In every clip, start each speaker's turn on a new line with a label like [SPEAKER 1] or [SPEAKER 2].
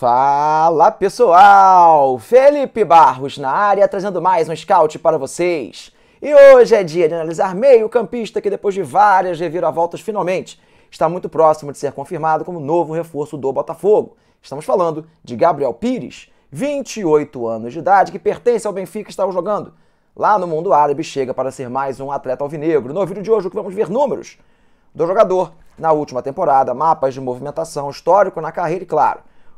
[SPEAKER 1] Fala pessoal! Felipe Barros na área trazendo mais um scout para vocês. E hoje é dia de analisar meio-campista que, depois de várias reviravoltas, finalmente está muito próximo de ser confirmado como novo reforço do Botafogo. Estamos falando de Gabriel Pires, 28 anos de idade, que pertence ao Benfica e estava jogando. Lá no mundo árabe, chega para ser mais um atleta alvinegro. No vídeo de hoje, o que vamos ver números do jogador na última temporada, mapas de movimentação, histórico na carreira e, claro,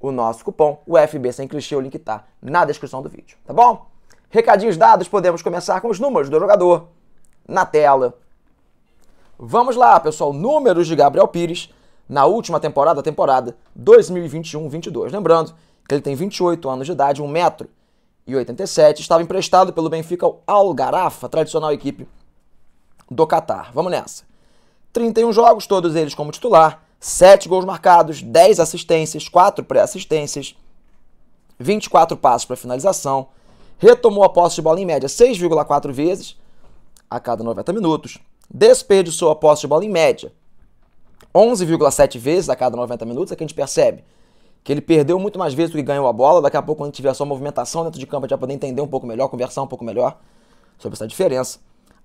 [SPEAKER 1] o nosso cupom, o FB sem clichê, o link tá na descrição do vídeo, tá bom? Recadinhos dados, podemos começar com os números do jogador na tela. Vamos lá, pessoal, números de Gabriel Pires na última temporada, temporada 2021-22. Lembrando que ele tem 28 anos de idade, 1,87m, estava emprestado pelo Benfica ao Garafa, tradicional equipe do Catar. Vamos nessa. 31 jogos, todos eles como titular, 7 gols marcados, 10 assistências, 4 pré-assistências, 24 passos para finalização. Retomou a posse de bola em média 6,4 vezes a cada 90 minutos. Desperdiçou a posse de bola em média 11,7 vezes a cada 90 minutos. É que a gente percebe que ele perdeu muito mais vezes do que ganhou a bola. Daqui a pouco, quando tiver sua movimentação dentro de campo, a gente vai poder entender um pouco melhor, conversar um pouco melhor sobre essa diferença.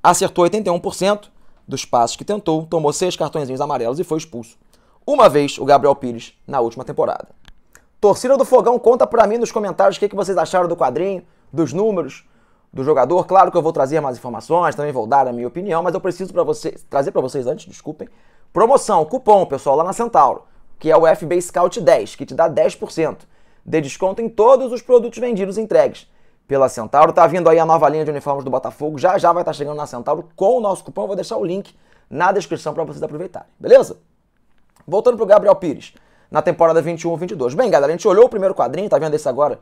[SPEAKER 1] Acertou 81% dos passos que tentou, tomou seis cartõezinhos amarelos e foi expulso uma vez o Gabriel Pires na última temporada. Torcida do Fogão, conta para mim nos comentários o que, que vocês acharam do quadrinho, dos números, do jogador. Claro que eu vou trazer mais informações, também vou dar a minha opinião, mas eu preciso para vocês trazer para vocês antes, desculpem. Promoção, cupom, pessoal, lá na Centauro, que é o FB Scout 10, que te dá 10% de desconto em todos os produtos vendidos e entregues pela Centauro. Tá vindo aí a nova linha de uniformes do Botafogo, já já vai estar tá chegando na Centauro com o nosso cupom, eu vou deixar o link na descrição para vocês aproveitarem. Beleza? Voltando para o Gabriel Pires, na temporada 21-22. Bem, galera, a gente olhou o primeiro quadrinho, tá vendo esse agora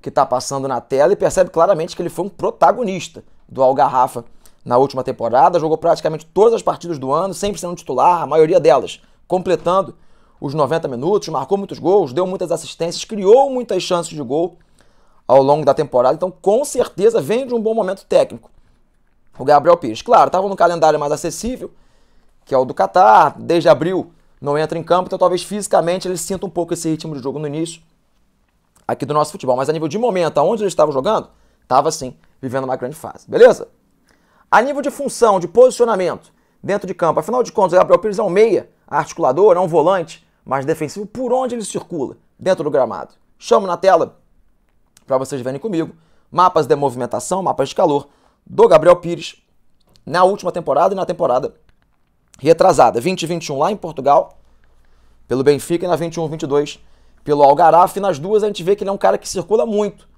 [SPEAKER 1] que tá passando na tela, e percebe claramente que ele foi um protagonista do Algarrafa na última temporada. Jogou praticamente todas as partidas do ano, sempre sendo titular, a maioria delas completando os 90 minutos, marcou muitos gols, deu muitas assistências, criou muitas chances de gol ao longo da temporada. Então, com certeza, vem de um bom momento técnico. O Gabriel Pires, claro, estava no calendário mais acessível, que é o do Catar. Desde abril não entra em campo, então talvez fisicamente ele sinta um pouco esse ritmo de jogo no início aqui do nosso futebol. Mas a nível de momento, aonde ele estava jogando, estava sim vivendo uma grande fase, beleza? A nível de função, de posicionamento dentro de campo, afinal de contas, o Gabriel Pires é um meia, articulador, é um volante, mas defensivo, por onde ele circula dentro do gramado? Chamo na tela para vocês verem comigo mapas de movimentação, mapas de calor do Gabriel Pires na última temporada e na temporada retrasada, 2021 lá em Portugal, pelo Benfica, e na 21-22 pelo E Nas duas a gente vê que ele é um cara que circula muito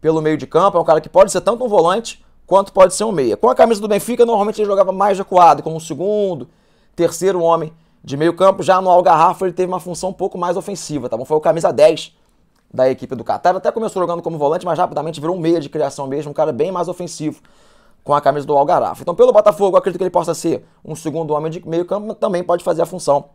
[SPEAKER 1] pelo meio de campo, é um cara que pode ser tanto um volante quanto pode ser um meia. Com a camisa do Benfica, normalmente ele jogava mais recuado, como um segundo, terceiro homem de meio campo. Já no Algarrafa ele teve uma função um pouco mais ofensiva, tá bom? Foi o camisa 10 da equipe do Qatar. Até começou jogando como volante, mas rapidamente virou um meia de criação mesmo, um cara bem mais ofensivo com a camisa do Algarafo. Então, pelo Botafogo, eu acredito que ele possa ser um segundo homem de meio campo, também pode fazer a função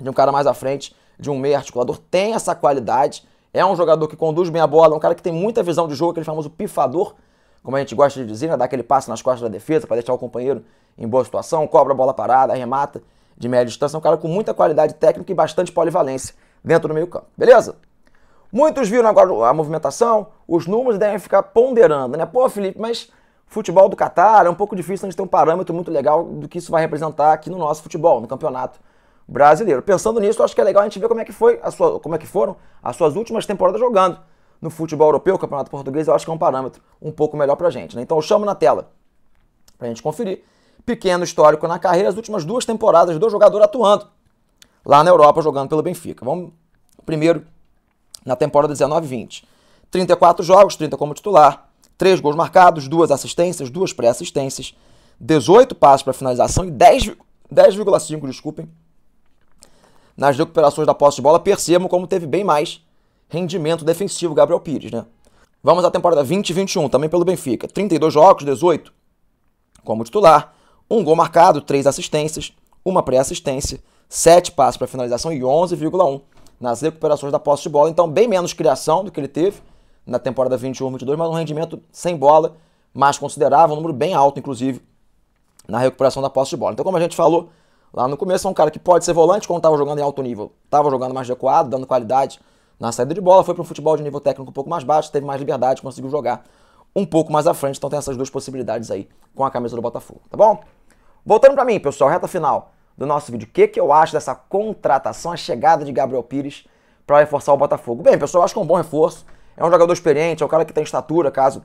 [SPEAKER 1] de um cara mais à frente, de um meio articulador. Tem essa qualidade, é um jogador que conduz bem a bola, é um cara que tem muita visão de jogo, aquele famoso pifador, como a gente gosta de dizer, né? dá aquele passe nas costas da defesa para deixar o companheiro em boa situação, cobra a bola parada, remata de média distância. É um cara com muita qualidade técnica e bastante polivalência dentro do meio campo. Beleza? Muitos viram agora a movimentação, os números devem ficar ponderando, né? Pô, Felipe, mas Futebol do Catar é um pouco difícil, a gente ter um parâmetro muito legal do que isso vai representar aqui no nosso futebol, no campeonato brasileiro. Pensando nisso, acho que é legal a gente ver como é que foi, a sua, como é que foram as suas últimas temporadas jogando no futebol europeu, campeonato português, eu acho que é um parâmetro um pouco melhor pra gente, né? Então eu chamo na tela pra gente conferir. Pequeno histórico na carreira, as últimas duas temporadas do jogador atuando lá na Europa jogando pelo Benfica. Vamos primeiro na temporada 19-20. 34 jogos, 30 como titular, 3 gols marcados, duas assistências, duas pré-assistências, 18 passos para finalização e 10,5, 10, desculpem, nas recuperações da posse de bola. Percebam como teve bem mais rendimento defensivo Gabriel Pires, né? Vamos à temporada 2021, também pelo Benfica. 32 jogos, 18 como titular, um gol marcado, três assistências, uma pré-assistência, sete passos para finalização e 11,1 nas recuperações da posse de bola. Então, bem menos criação do que ele teve, na temporada 21-22, mas um rendimento sem bola mais considerável, um número bem alto, inclusive, na recuperação da posse de bola. Então, como a gente falou lá no começo, é um cara que pode ser volante quando estava jogando em alto nível, estava jogando mais adequado, dando qualidade na saída de bola, foi para um futebol de nível técnico um pouco mais baixo, teve mais liberdade, conseguiu jogar um pouco mais à frente. Então tem essas duas possibilidades aí com a camisa do Botafogo, tá bom? Voltando para mim, pessoal, reta final do nosso vídeo. O que, que eu acho dessa contratação, a chegada de Gabriel Pires para reforçar o Botafogo? Bem, pessoal, eu acho que é um bom reforço. É um jogador experiente, é um cara que tem estatura, caso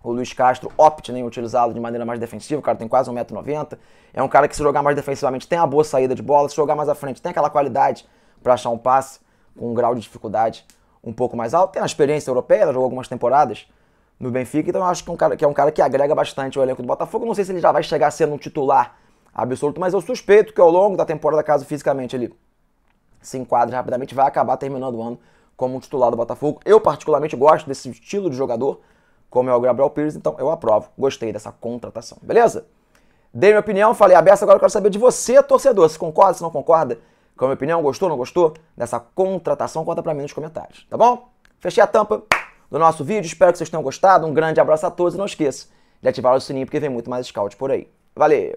[SPEAKER 1] o Luiz Castro opte né, em utilizá-lo de maneira mais defensiva, o cara tem quase 1,90m. É um cara que se jogar mais defensivamente tem uma boa saída de bola, se jogar mais à frente tem aquela qualidade para achar um passe com um grau de dificuldade um pouco mais alto. Tem uma experiência europeia, ela jogou algumas temporadas no Benfica, então eu acho que, é um cara, que é um cara que agrega bastante o elenco do Botafogo. Não sei se ele já vai chegar sendo um titular absoluto, mas eu suspeito que ao longo da temporada, caso fisicamente ele se enquadre rapidamente, vai acabar terminando o ano como um titular do Botafogo. Eu, particularmente, gosto desse estilo de jogador, como é o Gabriel Pires, então eu aprovo. Gostei dessa contratação, beleza? Dei minha opinião, falei a agora eu quero saber de você, torcedor. Se concorda, se não concorda, com a minha opinião, gostou, não gostou dessa contratação, conta pra mim nos comentários, tá bom? Fechei a tampa do nosso vídeo, espero que vocês tenham gostado. Um grande abraço a todos e não esqueça de ativar o sininho porque vem muito mais scout por aí. Valeu!